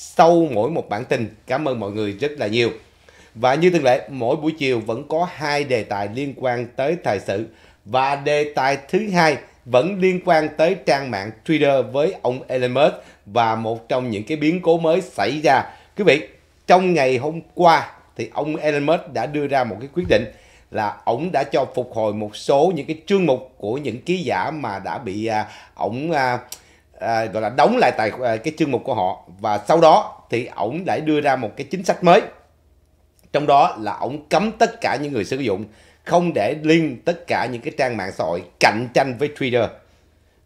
sau mỗi một bản tin. Cảm ơn mọi người rất là nhiều. Và như thường lệ, mỗi buổi chiều vẫn có hai đề tài liên quan tới thời sự và đề tài thứ hai vẫn liên quan tới trang mạng Twitter với ông Elon Musk và một trong những cái biến cố mới xảy ra. Quý vị, trong ngày hôm qua thì ông Elon Musk đã đưa ra một cái quyết định là ông đã cho phục hồi một số những cái chương mục của những ký giả mà đã bị à, ông à, à, gọi là đóng lại tài à, cái chương mục của họ và sau đó thì ổng lại đưa ra một cái chính sách mới trong đó là ổng cấm tất cả những người sử dụng không để liên tất cả những cái trang mạng xã hội cạnh tranh với Twitter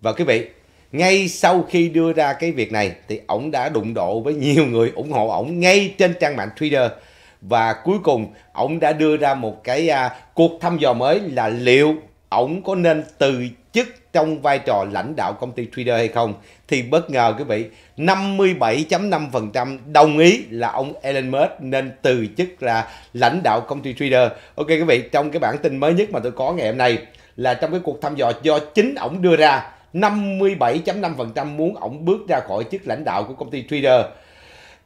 và quý vị ngay sau khi đưa ra cái việc này thì ổng đã đụng độ với nhiều người ủng hộ ổng ngay trên trang mạng Twitter và cuối cùng ổng đã đưa ra một cái à, cuộc thăm dò mới là liệu ổng có nên từ chức trong vai trò lãnh đạo công ty Twitter hay không thì bất ngờ quý vị 57.5% đồng ý là ông Elon Musk nên từ chức là lãnh đạo công ty Twitter. Ok quý vị, trong cái bản tin mới nhất mà tôi có ngày hôm nay là trong cái cuộc thăm dò do chính ổng đưa ra 57.5% muốn ổng bước ra khỏi chức lãnh đạo của công ty Twitter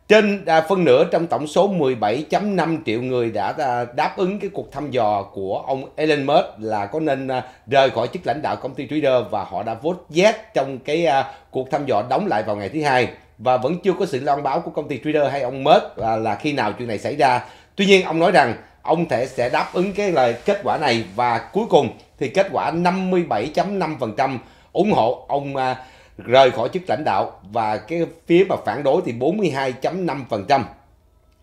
trên à, phân nửa trong tổng số 17.5 triệu người đã à, đáp ứng cái cuộc thăm dò của ông Elon Musk là có nên à, rời khỏi chức lãnh đạo công ty Twitter và họ đã vote yes trong cái cuộc thăm dò đóng lại vào ngày thứ hai và vẫn chưa có sự loan báo của công ty Twitter hay ông Musk là, là khi nào chuyện này xảy ra. Tuy nhiên ông nói rằng ông thể sẽ đáp ứng cái lời kết quả này và cuối cùng thì kết quả 57.5% ủng hộ ông rời khỏi chức lãnh đạo và cái phía mà phản đối thì 42.5%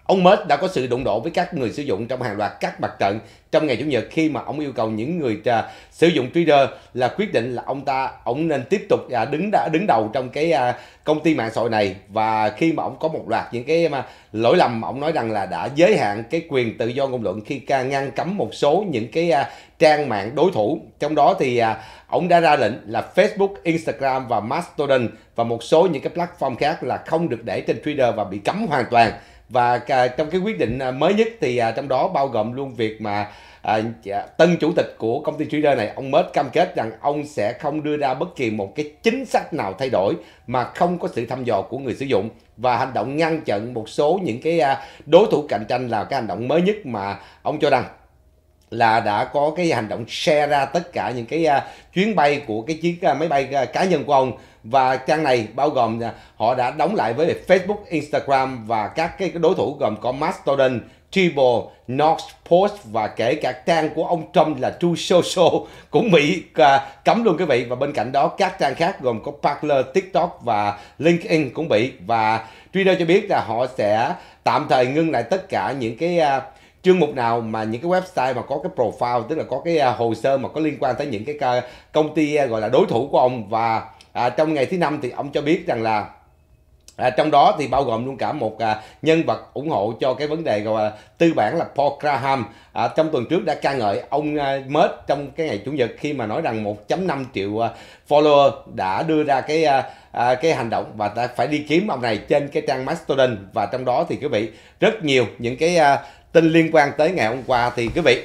Ông Musk đã có sự đụng độ với các người sử dụng trong hàng loạt các mặt trận trong ngày Chủ nhật khi mà ông yêu cầu những người uh, sử dụng Twitter là quyết định là ông ta ông nên tiếp tục uh, đứng đã đứng đầu trong cái uh, công ty mạng xã hội này và khi mà ông có một loạt những cái mà lỗi lầm ông nói rằng là đã giới hạn cái quyền tự do ngôn luận khi ca ngăn cấm một số những cái uh, trang mạng đối thủ trong đó thì uh, ông đã ra lệnh là Facebook, Instagram và Mastodon và một số những cái platform khác là không được để trên Twitter và bị cấm hoàn toàn và à, trong cái quyết định à, mới nhất thì à, trong đó bao gồm luôn việc mà à, dạ, tân chủ tịch của công ty trader này ông mới cam kết rằng ông sẽ không đưa ra bất kỳ một cái chính sách nào thay đổi mà không có sự thăm dò của người sử dụng và hành động ngăn chặn một số những cái đối thủ cạnh tranh là cái hành động mới nhất mà ông cho rằng là đã có cái hành động share ra tất cả những cái uh, chuyến bay của cái chiếc uh, máy bay uh, cá nhân của ông và trang này bao gồm họ đã đóng lại với Facebook, Instagram và các cái đối thủ gồm có Mastodon, Triple, Knox Post và kể cả trang của ông Trump là True Social cũng bị à, cấm luôn quý vị và bên cạnh đó các trang khác gồm có Parler, TikTok và LinkedIn cũng bị và Twitter cho biết là họ sẽ tạm thời ngưng lại tất cả những cái à, chương mục nào mà những cái website mà có cái profile tức là có cái à, hồ sơ mà có liên quan tới những cái công ty gọi là đối thủ của ông và à, trong ngày thứ năm thì ông cho biết rằng là À, trong đó thì bao gồm luôn cả một à, nhân vật ủng hộ cho cái vấn đề gọi là tư bản là Paul Graham à, trong tuần trước đã ca ngợi ông à, Musk trong cái ngày chủ nhật khi mà nói rằng 1.5 triệu à, follower đã đưa ra cái à, à, cái hành động và ta phải đi kiếm ông này trên cái trang Mastodon và trong đó thì quý vị rất nhiều những cái à, tin liên quan tới ngày hôm qua thì quý vị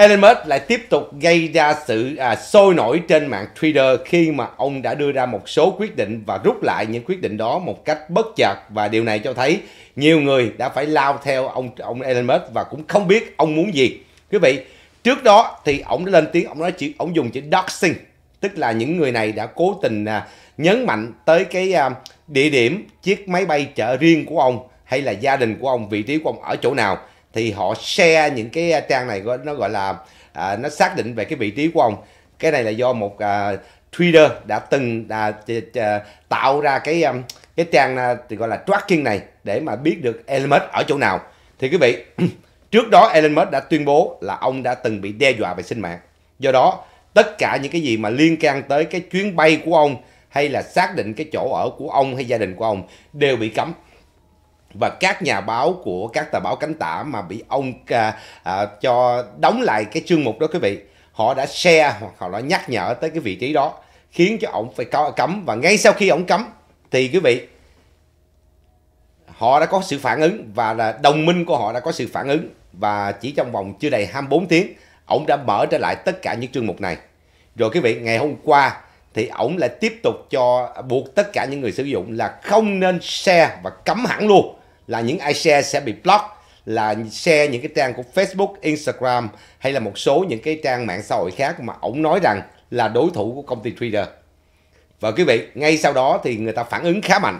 Elon Musk lại tiếp tục gây ra sự à, sôi nổi trên mạng Twitter khi mà ông đã đưa ra một số quyết định và rút lại những quyết định đó một cách bất chợt và điều này cho thấy nhiều người đã phải lao theo ông ông Elon Musk và cũng không biết ông muốn gì. Quý vị, trước đó thì ông đã lên tiếng ông nói chỉ ông dùng chữ doxing, tức là những người này đã cố tình à, nhấn mạnh tới cái à, địa điểm chiếc máy bay chở riêng của ông hay là gia đình của ông, vị trí của ông ở chỗ nào thì họ share những cái à, trang này nó gọi là à, nó xác định về cái vị trí của ông cái này là do một à, trader đã từng à, à, tạo ra cái um, cái trang à, thì gọi là tracking này để mà biết được Elon Musk ở chỗ nào thì quý vị trước đó Elon Musk đã tuyên bố là ông đã từng bị đe dọa về sinh mạng do đó tất cả những cái gì mà liên can tới cái chuyến bay của ông hay là xác định cái chỗ ở của ông hay gia đình của ông đều bị cấm và các nhà báo của các tờ báo cánh tả mà bị ông à, à, cho đóng lại cái chương mục đó quý vị họ đã share hoặc họ đã nhắc nhở tới cái vị trí đó khiến cho ông phải cấm và ngay sau khi ông cấm thì quý vị họ đã có sự phản ứng và là đồng minh của họ đã có sự phản ứng và chỉ trong vòng chưa đầy 24 tiếng ông đã mở trở lại tất cả những chương mục này rồi quý vị ngày hôm qua thì ổng lại tiếp tục cho buộc tất cả những người sử dụng là không nên share và cấm hẳn luôn là những ai share sẽ bị block là share những cái trang của Facebook, Instagram hay là một số những cái trang mạng xã hội khác mà ổng nói rằng là đối thủ của công ty Twitter. Và quý vị, ngay sau đó thì người ta phản ứng khá mạnh.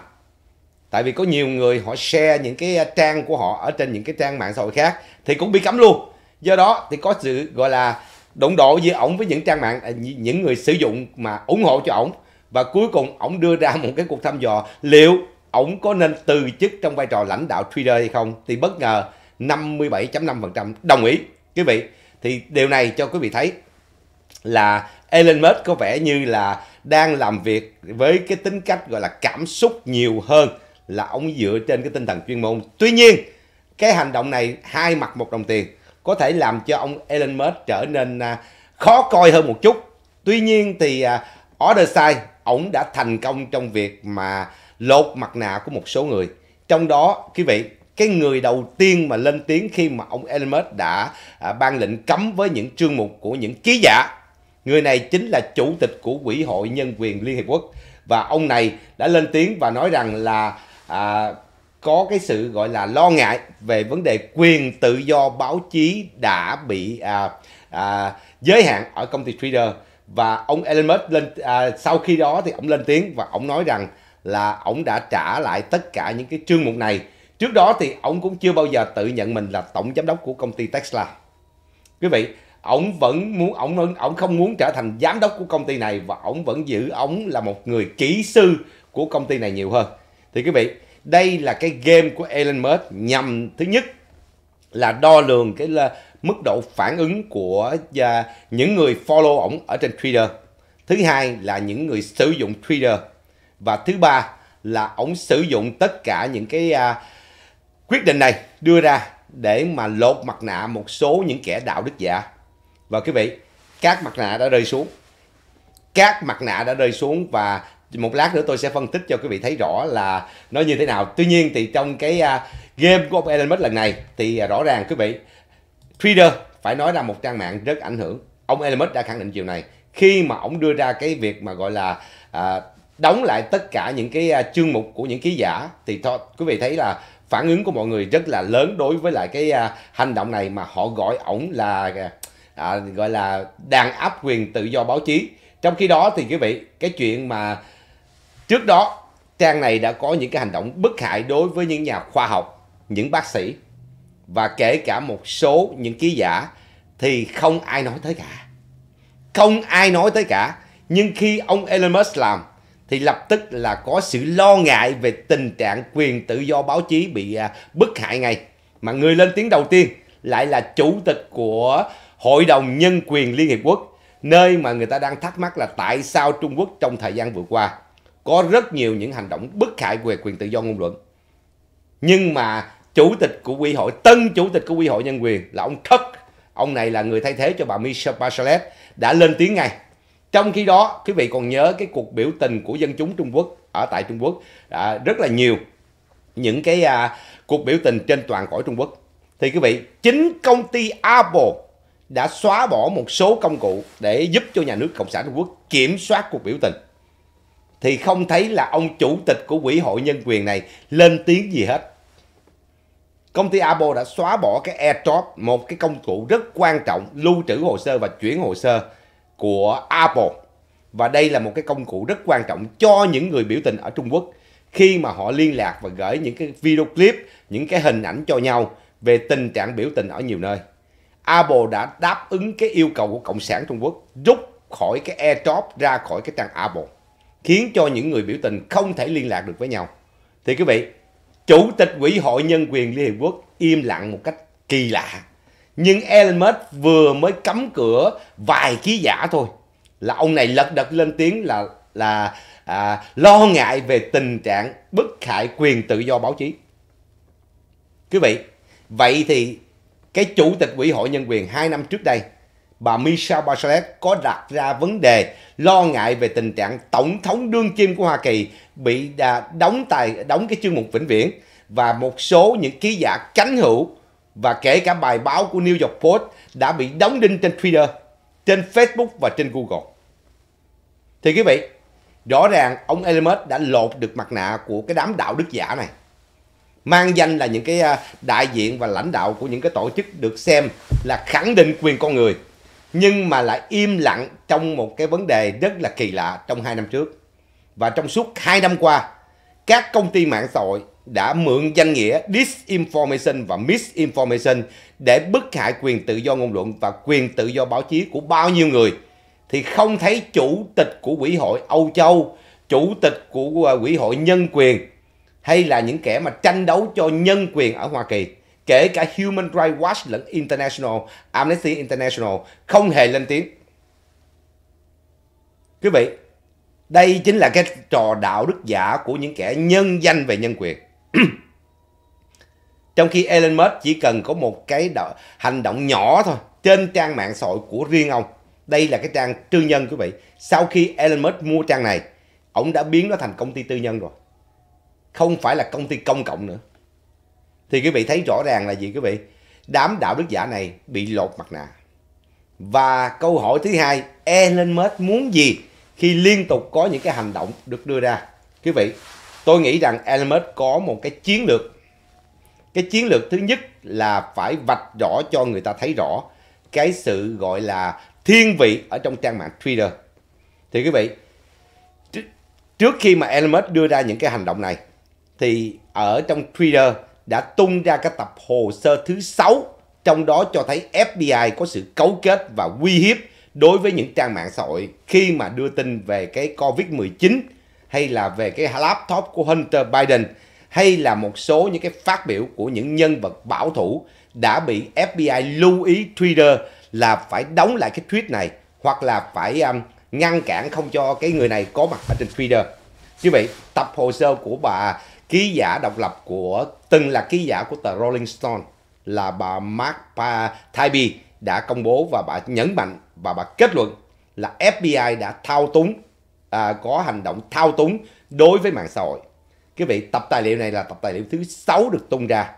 Tại vì có nhiều người họ share những cái à, trang của họ ở trên những cái trang mạng xã hội khác thì cũng bị cấm luôn. Do đó thì có sự gọi là đụng độ giữa ổng với những trang mạng à, những người sử dụng mà ủng hộ cho ổng và cuối cùng ổng đưa ra một cái cuộc thăm dò liệu ổng có nên từ chức trong vai trò lãnh đạo Twitter hay không thì bất ngờ 57.5% đồng ý quý vị thì điều này cho quý vị thấy là Elon Musk có vẻ như là đang làm việc với cái tính cách gọi là cảm xúc nhiều hơn là ông dựa trên cái tinh thần chuyên môn tuy nhiên cái hành động này hai mặt một đồng tiền có thể làm cho ông Elon Musk trở nên à, khó coi hơn một chút tuy nhiên thì à, order side ổng đã thành công trong việc mà lột mặt nạ của một số người. Trong đó, quý vị, cái người đầu tiên mà lên tiếng khi mà ông Elon Musk đã à, ban lệnh cấm với những chương mục của những ký giả. Người này chính là chủ tịch của Quỹ hội Nhân quyền Liên Hiệp Quốc. Và ông này đã lên tiếng và nói rằng là à, có cái sự gọi là lo ngại về vấn đề quyền tự do báo chí đã bị à, à, giới hạn ở công ty Twitter và ông Elon Musk lên à, sau khi đó thì ông lên tiếng và ông nói rằng là ổng đã trả lại tất cả những cái chương mục này. Trước đó thì ổng cũng chưa bao giờ tự nhận mình là tổng giám đốc của công ty Tesla. Quý vị, ổng vẫn muốn ổng ổng không muốn trở thành giám đốc của công ty này và ổng vẫn giữ ổng là một người kỹ sư của công ty này nhiều hơn. Thì quý vị, đây là cái game của Elon Musk nhằm thứ nhất là đo lường cái là mức độ phản ứng của và những người follow ổng ở trên Twitter. Thứ hai là những người sử dụng Twitter và thứ ba là ông sử dụng tất cả những cái à, quyết định này đưa ra để mà lột mặt nạ một số những kẻ đạo đức giả và quý vị các mặt nạ đã rơi xuống các mặt nạ đã rơi xuống và một lát nữa tôi sẽ phân tích cho quý vị thấy rõ là nó như thế nào tuy nhiên thì trong cái uh, game của ông Elon Musk lần này thì uh, rõ ràng quý vị Twitter phải nói là một trang mạng rất ảnh hưởng ông Elon Musk đã khẳng định điều này khi mà ông đưa ra cái việc mà gọi là uh, đóng lại tất cả những cái à, chương mục của những ký giả thì thôi quý vị thấy là phản ứng của mọi người rất là lớn đối với lại cái à, hành động này mà họ gọi ổng là à, gọi là đàn áp quyền tự do báo chí trong khi đó thì quý vị cái chuyện mà trước đó trang này đã có những cái hành động bất hại đối với những nhà khoa học những bác sĩ và kể cả một số những ký giả thì không ai nói tới cả không ai nói tới cả nhưng khi ông Elon Musk làm thì lập tức là có sự lo ngại về tình trạng quyền tự do báo chí bị à, bức hại ngay. Mà người lên tiếng đầu tiên lại là chủ tịch của Hội đồng Nhân quyền Liên Hiệp Quốc, nơi mà người ta đang thắc mắc là tại sao Trung Quốc trong thời gian vừa qua có rất nhiều những hành động bức hại về quyền tự do ngôn luận. Nhưng mà chủ tịch của quy hội, tân chủ tịch của quy hội nhân quyền là ông Thất, ông này là người thay thế cho bà Michelle Bachelet đã lên tiếng ngay trong khi đó quý vị còn nhớ cái cuộc biểu tình của dân chúng Trung Quốc ở tại Trung Quốc à, rất là nhiều những cái à, cuộc biểu tình trên toàn cõi Trung Quốc thì quý vị chính công ty Apple đã xóa bỏ một số công cụ để giúp cho nhà nước cộng sản Trung Quốc kiểm soát cuộc biểu tình thì không thấy là ông chủ tịch của quỹ hội nhân quyền này lên tiếng gì hết công ty Apple đã xóa bỏ cái AirDrop một cái công cụ rất quan trọng lưu trữ hồ sơ và chuyển hồ sơ của Apple. Và đây là một cái công cụ rất quan trọng cho những người biểu tình ở Trung Quốc khi mà họ liên lạc và gửi những cái video clip, những cái hình ảnh cho nhau về tình trạng biểu tình ở nhiều nơi. Apple đã đáp ứng cái yêu cầu của Cộng sản Trung Quốc rút khỏi cái airdrop ra khỏi cái trang Apple khiến cho những người biểu tình không thể liên lạc được với nhau. Thì quý vị, Chủ tịch Quỹ hội Nhân quyền Liên Hiệp Quốc im lặng một cách kỳ lạ nhưng Elon Musk vừa mới cấm cửa vài ký giả thôi là ông này lật đật lên tiếng là là à, lo ngại về tình trạng bức hại quyền tự do báo chí quý vị vậy thì cái chủ tịch ủy hội nhân quyền hai năm trước đây bà Michelle Bachelet có đặt ra vấn đề lo ngại về tình trạng tổng thống đương kim của Hoa Kỳ bị đóng tài đóng cái chương mục vĩnh viễn và một số những ký giả cánh hữu và kể cả bài báo của New York Post đã bị đóng đinh trên Twitter, trên Facebook và trên Google. Thì quý vị, rõ ràng ông Elon Musk đã lột được mặt nạ của cái đám đạo đức giả này. Mang danh là những cái à, đại diện và lãnh đạo của những cái tổ chức được xem là khẳng định quyền con người. Nhưng mà lại im lặng trong một cái vấn đề rất là kỳ lạ trong hai năm trước. Và trong suốt hai năm qua, các công ty mạng xã hội đã mượn danh nghĩa disinformation và misinformation để bức hại quyền tự do ngôn luận và quyền tự do báo chí của bao nhiêu người thì không thấy chủ tịch của quỹ hội Âu Châu, chủ tịch của à, quỹ hội nhân quyền hay là những kẻ mà tranh đấu cho nhân quyền ở Hoa Kỳ, kể cả Human Rights Watch lẫn International, Amnesty International không hề lên tiếng. Quý vị, đây chính là cái trò đạo đức giả của những kẻ nhân danh về nhân quyền. Trong khi Elon Musk chỉ cần có một cái đo- hành động nhỏ thôi trên trang mạng xã hội của riêng ông. Đây là cái trang tư nhân quý vị. Sau khi Elon Musk mua trang này, ông đã biến nó thành công ty tư nhân rồi. Không phải là công ty công cộng nữa. Thì quý vị thấy rõ ràng là gì quý vị? Đám đạo đức giả này bị lột mặt nạ. Và câu hỏi thứ hai, Elon Musk muốn gì khi liên tục có những cái hành động được đưa ra? Quý vị, tôi nghĩ rằng Elon có một cái chiến lược cái chiến lược thứ nhất là phải vạch rõ cho người ta thấy rõ cái sự gọi là thiên vị ở trong trang mạng Twitter thì quý vị trước khi mà Elon đưa ra những cái hành động này thì ở trong Twitter đã tung ra cái tập hồ sơ thứ sáu, trong đó cho thấy FBI có sự cấu kết và uy hiếp đối với những trang mạng xã hội khi mà đưa tin về cái Covid-19 hay là về cái laptop của Hunter Biden hay là một số những cái phát biểu của những nhân vật bảo thủ đã bị FBI lưu ý Twitter là phải đóng lại cái tweet này hoặc là phải um, ngăn cản không cho cái người này có mặt ở trên Twitter. Như vậy, tập hồ sơ của bà ký giả độc lập của từng là ký giả của tờ Rolling Stone là bà Mark Taibbi đã công bố và bà nhấn mạnh và bà kết luận là FBI đã thao túng à, có hành động thao túng đối với mạng xã hội. Quý vị, tập tài liệu này là tập tài liệu thứ 6 được tung ra.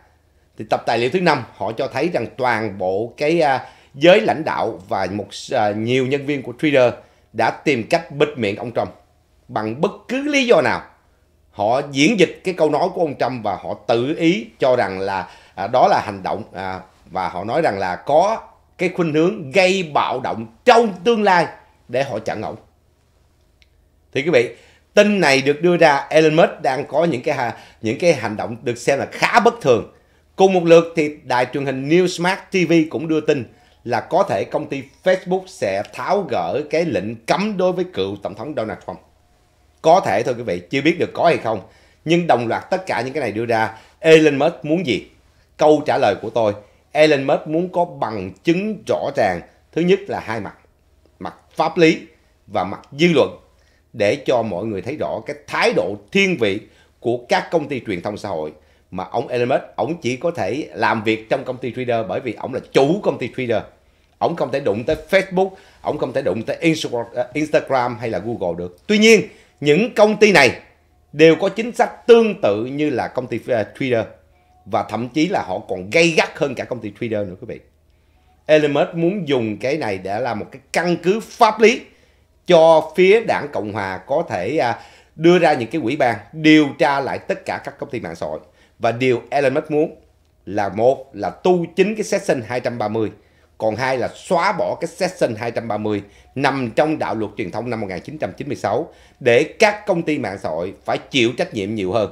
Thì tập tài liệu thứ 5 họ cho thấy rằng toàn bộ cái à, giới lãnh đạo và một à, nhiều nhân viên của Twitter đã tìm cách bịt miệng ông Trump bằng bất cứ lý do nào. Họ diễn dịch cái câu nói của ông Trump và họ tự ý cho rằng là à, đó là hành động à, và họ nói rằng là có cái khuynh hướng gây bạo động trong tương lai để họ chặn ổng thì quý vị tin này được đưa ra Elon Musk đang có những cái những cái hành động được xem là khá bất thường cùng một lượt thì đài truyền hình Newsmax TV cũng đưa tin là có thể công ty Facebook sẽ tháo gỡ cái lệnh cấm đối với cựu tổng thống Donald Trump có thể thôi quý vị chưa biết được có hay không nhưng đồng loạt tất cả những cái này đưa ra Elon Musk muốn gì câu trả lời của tôi Elon Musk muốn có bằng chứng rõ ràng thứ nhất là hai mặt mặt pháp lý và mặt dư luận để cho mọi người thấy rõ cái thái độ thiên vị của các công ty truyền thông xã hội mà ông Elon Musk ông chỉ có thể làm việc trong công ty Twitter bởi vì ông là chủ công ty Twitter ông không thể đụng tới Facebook ông không thể đụng tới Instagram ờ, hay là Google được tuy nhiên những công ty này đều có chính sách tương tự như là công ty ờ, Twitter và thậm chí là họ còn gây gắt hơn cả công ty Twitter nữa quý vị Elon Musk muốn dùng cái này để làm một cái căn cứ pháp lý cho phía đảng Cộng Hòa có thể à, đưa ra những cái quỹ ban điều tra lại tất cả các công ty mạng xã hội. Và điều Elon Musk muốn là một là tu chính cái section 230, còn hai là xóa bỏ cái section 230 nằm trong đạo luật truyền thông năm 1996 để các công ty mạng xã hội phải chịu trách nhiệm nhiều hơn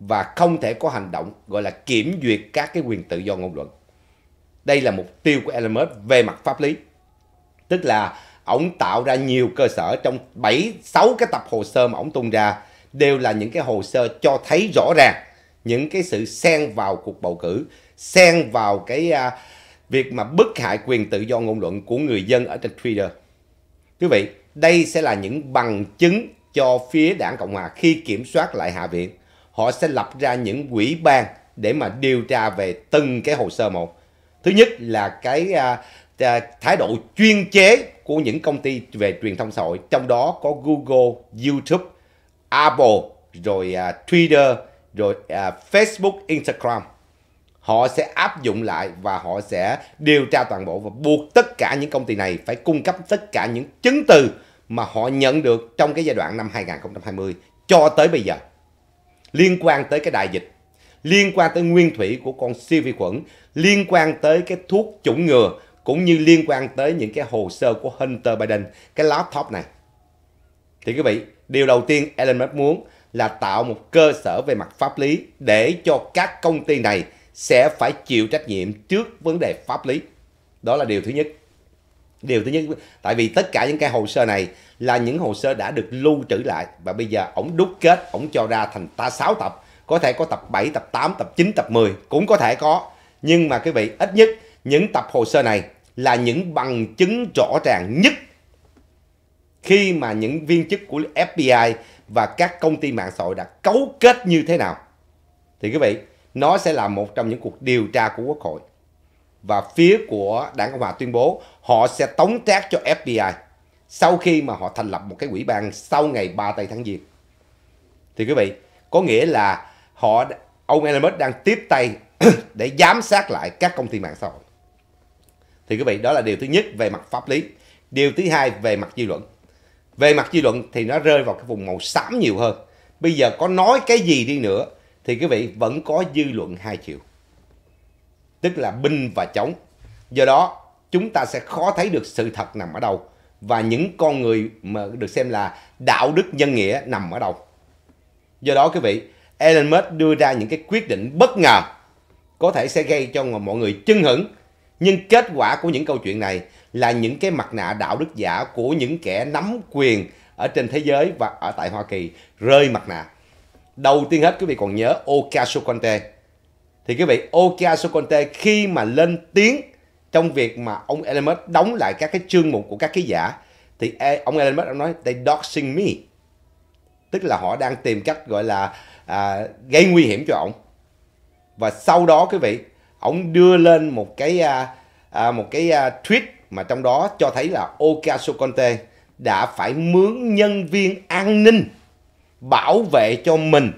và không thể có hành động gọi là kiểm duyệt các cái quyền tự do ngôn luận. Đây là mục tiêu của Elon Musk về mặt pháp lý. Tức là ổng tạo ra nhiều cơ sở trong 7 6 cái tập hồ sơ mà ổng tung ra đều là những cái hồ sơ cho thấy rõ ràng những cái sự xen vào cuộc bầu cử, xen vào cái uh, việc mà bức hại quyền tự do ngôn luận của người dân ở trên Twitter. Quý vị, đây sẽ là những bằng chứng cho phía đảng Cộng Hòa khi kiểm soát lại Hạ viện. Họ sẽ lập ra những quỹ ban để mà điều tra về từng cái hồ sơ một. Thứ nhất là cái uh, thái độ chuyên chế của những công ty về truyền thông xã hội trong đó có Google, YouTube, Apple, rồi uh, Twitter, rồi uh, Facebook, Instagram. Họ sẽ áp dụng lại và họ sẽ điều tra toàn bộ và buộc tất cả những công ty này phải cung cấp tất cả những chứng từ mà họ nhận được trong cái giai đoạn năm 2020 cho tới bây giờ. Liên quan tới cái đại dịch, liên quan tới nguyên thủy của con siêu vi khuẩn, liên quan tới cái thuốc chủng ngừa cũng như liên quan tới những cái hồ sơ của Hunter Biden, cái laptop này. Thì quý vị, điều đầu tiên Elon Musk muốn là tạo một cơ sở về mặt pháp lý để cho các công ty này sẽ phải chịu trách nhiệm trước vấn đề pháp lý. Đó là điều thứ nhất. Điều thứ nhất, tại vì tất cả những cái hồ sơ này là những hồ sơ đã được lưu trữ lại và bây giờ ổng đúc kết, ổng cho ra thành ta 6 tập, có thể có tập 7, tập 8, tập 9, tập 10, cũng có thể có. Nhưng mà quý vị, ít nhất những tập hồ sơ này là những bằng chứng rõ ràng nhất khi mà những viên chức của FBI và các công ty mạng xã hội đã cấu kết như thế nào. Thì quý vị, nó sẽ là một trong những cuộc điều tra của Quốc hội. Và phía của Đảng Cộng Hòa tuyên bố họ sẽ tống trác cho FBI sau khi mà họ thành lập một cái quỹ ban sau ngày 3 tây tháng Giêng. Thì quý vị, có nghĩa là họ ông Elon Musk đang tiếp tay để giám sát lại các công ty mạng xã hội thì quý vị đó là điều thứ nhất về mặt pháp lý điều thứ hai về mặt dư luận về mặt dư luận thì nó rơi vào cái vùng màu xám nhiều hơn bây giờ có nói cái gì đi nữa thì quý vị vẫn có dư luận hai chiều tức là binh và chống do đó chúng ta sẽ khó thấy được sự thật nằm ở đâu và những con người mà được xem là đạo đức nhân nghĩa nằm ở đâu do đó quý vị Elon Musk đưa ra những cái quyết định bất ngờ có thể sẽ gây cho mọi người chưng hửng nhưng kết quả của những câu chuyện này là những cái mặt nạ đạo đức giả của những kẻ nắm quyền ở trên thế giới và ở tại Hoa Kỳ rơi mặt nạ. Đầu tiên hết quý vị còn nhớ Ocasio-Cortez. Thì quý vị Ocasio-Cortez khi mà lên tiếng trong việc mà ông Elmer đóng lại các cái chương mục của các ký giả thì ông Elmer nói they doxing me. Tức là họ đang tìm cách gọi là à, gây nguy hiểm cho ông. Và sau đó quý vị ông đưa lên một cái à, à, một cái à, tweet mà trong đó cho thấy là Ocasio-Cortez đã phải mướn nhân viên an ninh bảo vệ cho mình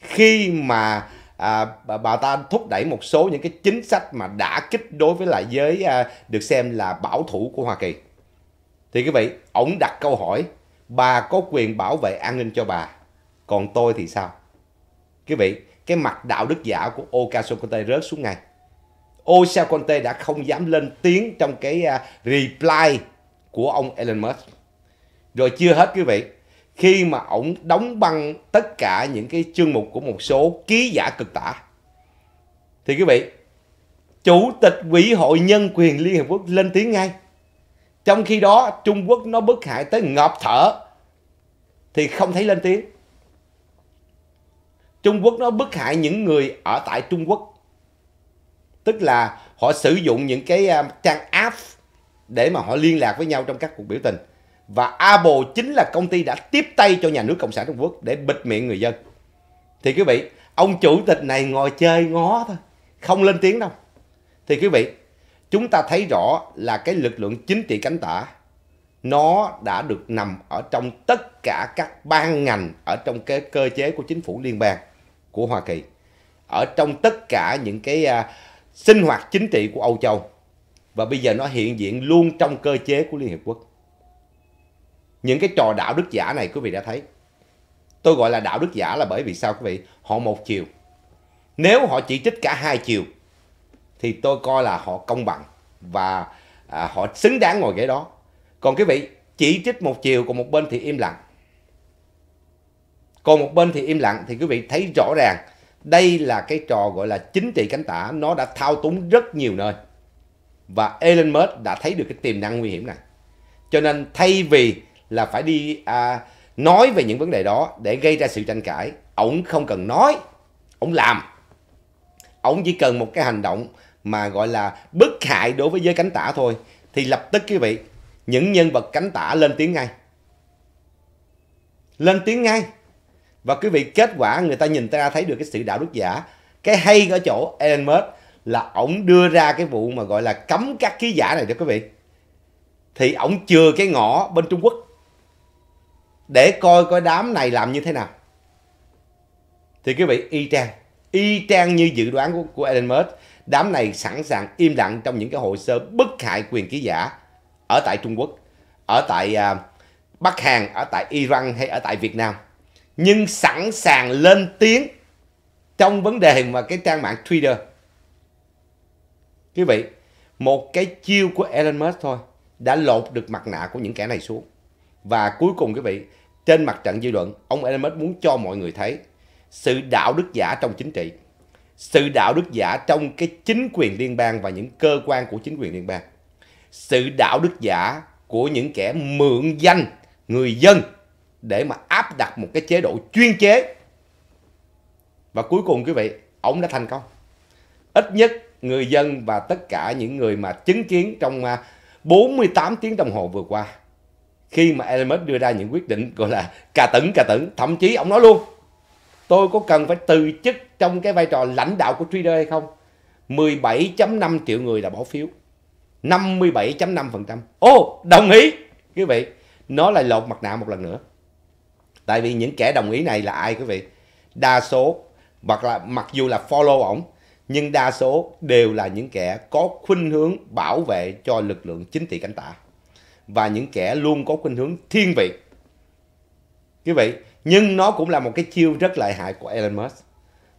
khi mà à, bà, bà ta thúc đẩy một số những cái chính sách mà đã kích đối với lại giới à, được xem là bảo thủ của Hoa Kỳ. Thì quý vị, ổng đặt câu hỏi, bà có quyền bảo vệ an ninh cho bà, còn tôi thì sao? Quý vị, cái mặt đạo đức giả của Ocasio-Cortez rớt xuống ngay. Ôi, sao Conte đã không dám lên tiếng trong cái à, reply của ông Elon Musk. Rồi chưa hết quý vị, khi mà ông đóng băng tất cả những cái chương mục của một số ký giả cực tả, thì quý vị, Chủ tịch Ủy hội Nhân quyền Liên Hợp Quốc lên tiếng ngay. Trong khi đó, Trung Quốc nó bức hại tới ngọt thở, thì không thấy lên tiếng. Trung Quốc nó bức hại những người ở tại Trung Quốc tức là họ sử dụng những cái à, trang app để mà họ liên lạc với nhau trong các cuộc biểu tình và Apple chính là công ty đã tiếp tay cho nhà nước cộng sản Trung Quốc để bịt miệng người dân thì quý vị ông chủ tịch này ngồi chơi ngó thôi không lên tiếng đâu thì quý vị chúng ta thấy rõ là cái lực lượng chính trị cánh tả nó đã được nằm ở trong tất cả các ban ngành ở trong cái cơ chế của chính phủ liên bang của Hoa Kỳ ở trong tất cả những cái à, sinh hoạt chính trị của Âu Châu và bây giờ nó hiện diện luôn trong cơ chế của Liên Hiệp Quốc. Những cái trò đạo đức giả này quý vị đã thấy. Tôi gọi là đạo đức giả là bởi vì sao quý vị? Họ một chiều. Nếu họ chỉ trích cả hai chiều thì tôi coi là họ công bằng và à, họ xứng đáng ngồi ghế đó. Còn quý vị chỉ trích một chiều còn một bên thì im lặng. Còn một bên thì im lặng thì quý vị thấy rõ ràng đây là cái trò gọi là chính trị cánh tả nó đã thao túng rất nhiều nơi và Elon Musk đã thấy được cái tiềm năng nguy hiểm này cho nên thay vì là phải đi à, nói về những vấn đề đó để gây ra sự tranh cãi ổng không cần nói ổng làm ổng chỉ cần một cái hành động mà gọi là bức hại đối với giới cánh tả thôi thì lập tức quý vị những nhân vật cánh tả lên tiếng ngay lên tiếng ngay và quý vị kết quả người ta nhìn ta thấy được cái sự đạo đức giả cái hay ở chỗ Elon Musk là ổng đưa ra cái vụ mà gọi là cấm các ký giả này đó quý vị thì ổng chừa cái ngõ bên Trung Quốc để coi coi đám này làm như thế nào thì quý vị y chang y chang như dự đoán của, của Elon Musk đám này sẵn sàng im lặng trong những cái hồ sơ bất hại quyền ký giả ở tại Trung Quốc ở tại uh, Bắc Hàn ở tại Iran hay ở tại Việt Nam nhưng sẵn sàng lên tiếng trong vấn đề mà cái trang mạng Twitter. Quý vị, một cái chiêu của Elon Musk thôi đã lột được mặt nạ của những kẻ này xuống. Và cuối cùng quý vị, trên mặt trận dư luận, ông Elon Musk muốn cho mọi người thấy sự đạo đức giả trong chính trị, sự đạo đức giả trong cái chính quyền liên bang và những cơ quan của chính quyền liên bang, sự đạo đức giả của những kẻ mượn danh người dân để mà áp đặt một cái chế độ chuyên chế và cuối cùng quý vị ông đã thành công ít nhất người dân và tất cả những người mà chứng kiến trong 48 à, tiếng đồng hồ vừa qua khi mà Elon đưa ra những quyết định gọi là cà tửng cà tửng thậm chí ông nói luôn tôi có cần phải từ chức trong cái vai trò lãnh đạo của trader hay không 17.5 triệu người đã bỏ phiếu 57.5% ô đồng ý quý vị nó lại lột mặt nạ một lần nữa tại vì những kẻ đồng ý này là ai quý vị đa số hoặc là mặc dù là follow ổng nhưng đa số đều là những kẻ có khuynh hướng bảo vệ cho lực lượng chính trị cánh tả và những kẻ luôn có khuynh hướng thiên vị quý vị nhưng nó cũng là một cái chiêu rất lợi hại của Elon Musk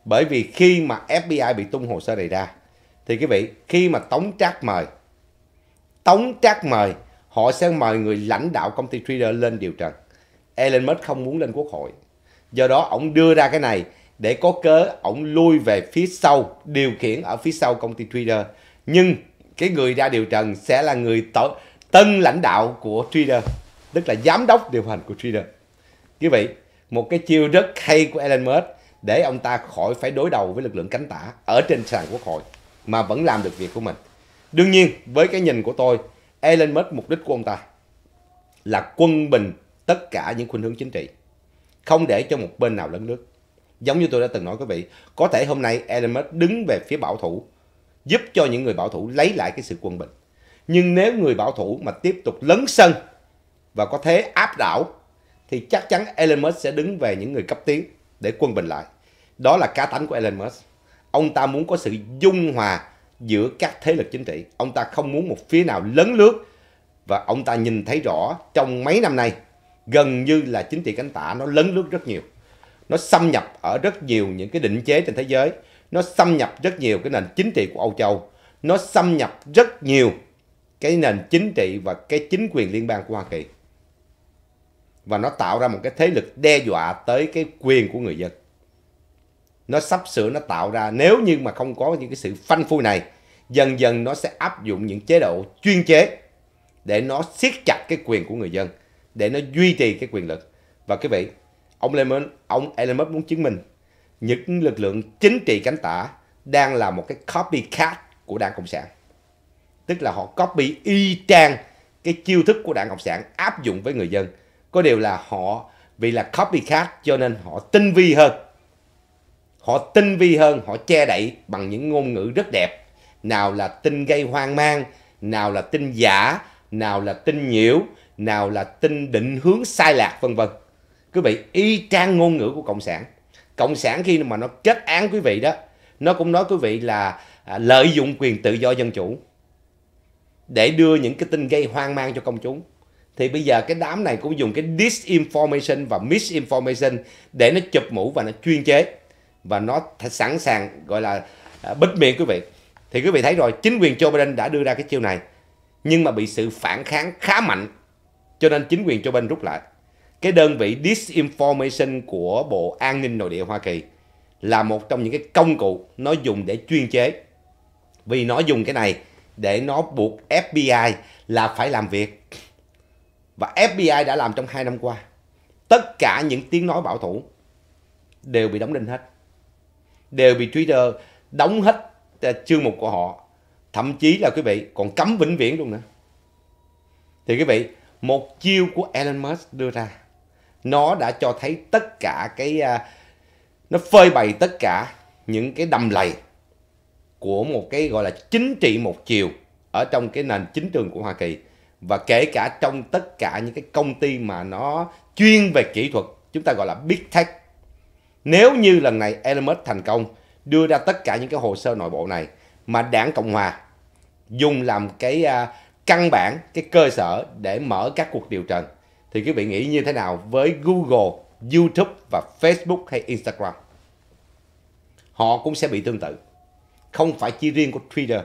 bởi vì khi mà FBI bị tung hồ sơ này ra thì quý vị khi mà tống trác mời tống trác mời họ sẽ mời người lãnh đạo công ty Twitter lên điều trần Elon Musk không muốn lên quốc hội. Do đó ông đưa ra cái này để có cớ ông lui về phía sau, điều khiển ở phía sau công ty Twitter. Nhưng cái người ra điều trần sẽ là người tổ, tân lãnh đạo của Twitter, tức là giám đốc điều hành của Twitter. Quý vị, một cái chiêu rất hay của Elon Musk để ông ta khỏi phải đối đầu với lực lượng cánh tả ở trên sàn quốc hội mà vẫn làm được việc của mình. Đương nhiên, với cái nhìn của tôi, Elon Musk mục đích của ông ta là quân bình tất cả những khuynh hướng chính trị. Không để cho một bên nào lấn nước. Giống như tôi đã từng nói quý vị, có thể hôm nay Elon Musk đứng về phía bảo thủ, giúp cho những người bảo thủ lấy lại cái sự quân bình. Nhưng nếu người bảo thủ mà tiếp tục lấn sân và có thế áp đảo, thì chắc chắn Elon Musk sẽ đứng về những người cấp tiến để quân bình lại. Đó là cá tánh của Elon Musk. Ông ta muốn có sự dung hòa giữa các thế lực chính trị. Ông ta không muốn một phía nào lấn lướt và ông ta nhìn thấy rõ trong mấy năm nay gần như là chính trị cánh tả nó lấn lướt rất nhiều nó xâm nhập ở rất nhiều những cái định chế trên thế giới nó xâm nhập rất nhiều cái nền chính trị của Âu Châu nó xâm nhập rất nhiều cái nền chính trị và cái chính quyền liên bang của Hoa Kỳ và nó tạo ra một cái thế lực đe dọa tới cái quyền của người dân nó sắp sửa nó tạo ra nếu như mà không có những cái sự phanh phui này dần dần nó sẽ áp dụng những chế độ chuyên chế để nó siết chặt cái quyền của người dân để nó duy trì cái quyền lực và quý vị ông Elon ông Elon Musk muốn chứng minh những lực lượng chính trị cánh tả đang là một cái copycat của đảng cộng sản tức là họ copy y chang cái chiêu thức của đảng cộng sản áp dụng với người dân có điều là họ vì là copycat cho nên họ tinh vi hơn họ tinh vi hơn họ che đậy bằng những ngôn ngữ rất đẹp nào là tin gây hoang mang nào là tin giả nào là tin nhiễu nào là tin định hướng sai lạc vân vân quý vị y trang ngôn ngữ của cộng sản cộng sản khi mà nó kết án quý vị đó nó cũng nói quý vị là à, lợi dụng quyền tự do dân chủ để đưa những cái tin gây hoang mang cho công chúng thì bây giờ cái đám này cũng dùng cái disinformation và misinformation để nó chụp mũ và nó chuyên chế và nó sẵn sàng gọi là à, bích miệng quý vị thì quý vị thấy rồi chính quyền Joe Biden đã đưa ra cái chiêu này nhưng mà bị sự phản kháng khá mạnh cho nên chính quyền Joe Biden rút lại. Cái đơn vị disinformation của Bộ An ninh Nội địa Hoa Kỳ là một trong những cái công cụ nó dùng để chuyên chế. Vì nó dùng cái này để nó buộc FBI là phải làm việc. Và FBI đã làm trong 2 năm qua. Tất cả những tiếng nói bảo thủ đều bị đóng đinh hết. Đều bị Twitter đóng hết à, chương mục của họ. Thậm chí là quý vị còn cấm vĩnh viễn luôn nữa. Thì quý vị, một chiêu của Elon Musk đưa ra nó đã cho thấy tất cả cái à, nó phơi bày tất cả những cái đầm lầy của một cái gọi là chính trị một chiều ở trong cái nền chính trường của Hoa Kỳ và kể cả trong tất cả những cái công ty mà nó chuyên về kỹ thuật chúng ta gọi là big tech nếu như lần này Elon Musk thành công đưa ra tất cả những cái hồ sơ nội bộ này mà đảng Cộng hòa dùng làm cái à, căn bản cái cơ sở để mở các cuộc điều trần thì quý vị nghĩ như thế nào với Google, YouTube và Facebook hay Instagram? Họ cũng sẽ bị tương tự. Không phải chỉ riêng của Twitter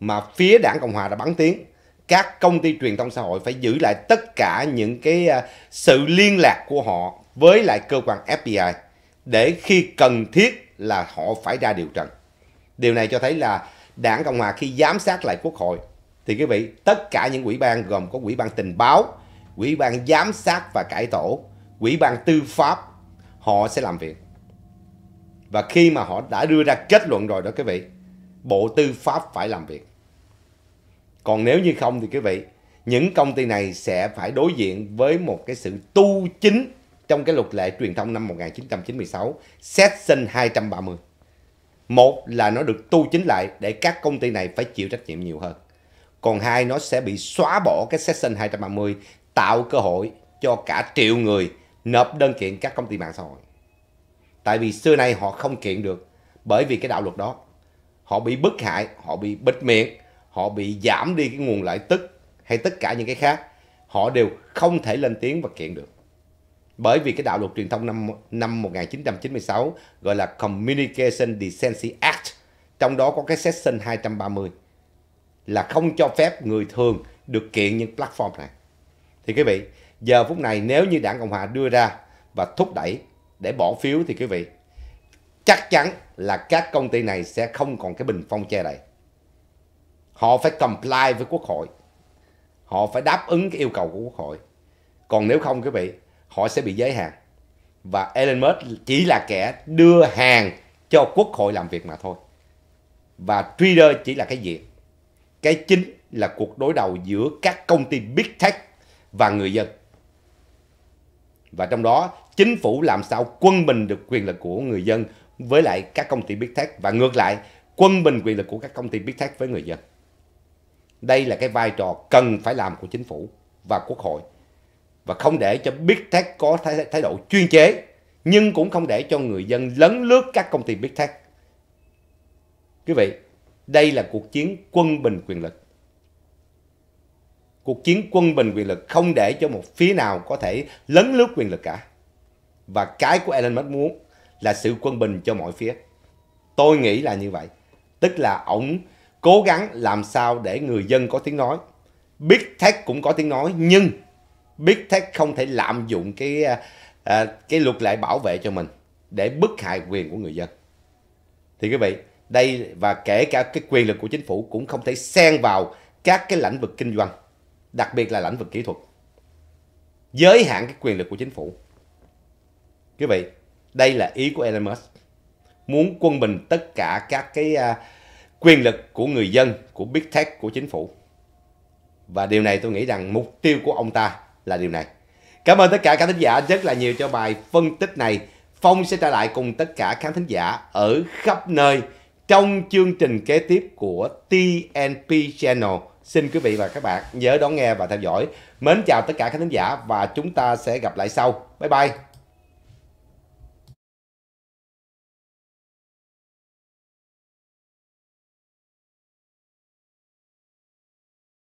mà phía đảng Cộng hòa đã bắn tiếng các công ty truyền thông xã hội phải giữ lại tất cả những cái à, sự liên lạc của họ với lại cơ quan FBI để khi cần thiết là họ phải ra điều trần. Điều này cho thấy là đảng Cộng hòa khi giám sát lại quốc hội thì quý vị tất cả những quỹ ban gồm có quỹ ban tình báo quỹ ban giám sát và cải tổ quỹ ban tư pháp họ sẽ làm việc và khi mà họ đã đưa ra kết luận rồi đó quý vị bộ tư pháp phải làm việc còn nếu như không thì quý vị những công ty này sẽ phải đối diện với một cái sự tu chính trong cái luật lệ truyền thông năm 1996 section 230 một là nó được tu chính lại để các công ty này phải chịu trách nhiệm nhiều hơn còn hai nó sẽ bị xóa bỏ cái session 230 tạo cơ hội cho cả triệu người nộp đơn kiện các công ty mạng xã hội. Tại vì xưa nay họ không kiện được bởi vì cái đạo luật đó. Họ bị bức hại, họ bị bịt miệng, họ bị giảm đi cái nguồn lợi tức hay tất cả những cái khác. Họ đều không thể lên tiếng và kiện được. Bởi vì cái đạo luật truyền thông năm năm 1996 gọi là Communication Decency Act, trong đó có cái session 230 là không cho phép người thường được kiện những platform này. Thì quý vị, giờ phút này nếu như đảng Cộng Hòa đưa ra và thúc đẩy để bỏ phiếu thì quý vị, chắc chắn là các công ty này sẽ không còn cái bình phong che đậy. Họ phải comply với quốc hội. Họ phải đáp ứng cái yêu cầu của quốc hội. Còn nếu không quý vị, họ sẽ bị giới hạn. Và Elon Musk chỉ là kẻ đưa hàng cho quốc hội làm việc mà thôi. Và trader chỉ là cái diện cái chính là cuộc đối đầu giữa các công ty Big Tech và người dân. Và trong đó, chính phủ làm sao quân bình được quyền lực của người dân với lại các công ty Big Tech và ngược lại, quân bình quyền lực của các công ty Big Tech với người dân. Đây là cái vai trò cần phải làm của chính phủ và quốc hội. Và không để cho Big Tech có thái, thái độ chuyên chế, nhưng cũng không để cho người dân lấn lướt các công ty Big Tech. Quý vị, đây là cuộc chiến quân bình quyền lực. Cuộc chiến quân bình quyền lực không để cho một phía nào có thể lấn lướt quyền lực cả. Và cái của Elon Musk muốn là sự quân bình cho mọi phía. Tôi nghĩ là như vậy. Tức là ổng cố gắng làm sao để người dân có tiếng nói. Big Tech cũng có tiếng nói nhưng Big Tech không thể lạm dụng cái à, à, cái luật lệ bảo vệ cho mình để bức hại quyền của người dân. Thì quý vị, đây và kể cả cái quyền lực của chính phủ cũng không thể xen vào các cái lĩnh vực kinh doanh đặc biệt là lĩnh vực kỹ thuật giới hạn cái quyền lực của chính phủ quý vị đây là ý của Elon Musk muốn quân bình tất cả các cái à, quyền lực của người dân của big tech của chính phủ và điều này tôi nghĩ rằng mục tiêu của ông ta là điều này cảm ơn tất cả các thính giả rất là nhiều cho bài phân tích này phong sẽ trở lại cùng tất cả khán thính giả ở khắp nơi trong chương trình kế tiếp của TNP Channel. Xin quý vị và các bạn nhớ đón nghe và theo dõi. Mến chào tất cả các khán giả và chúng ta sẽ gặp lại sau. Bye bye!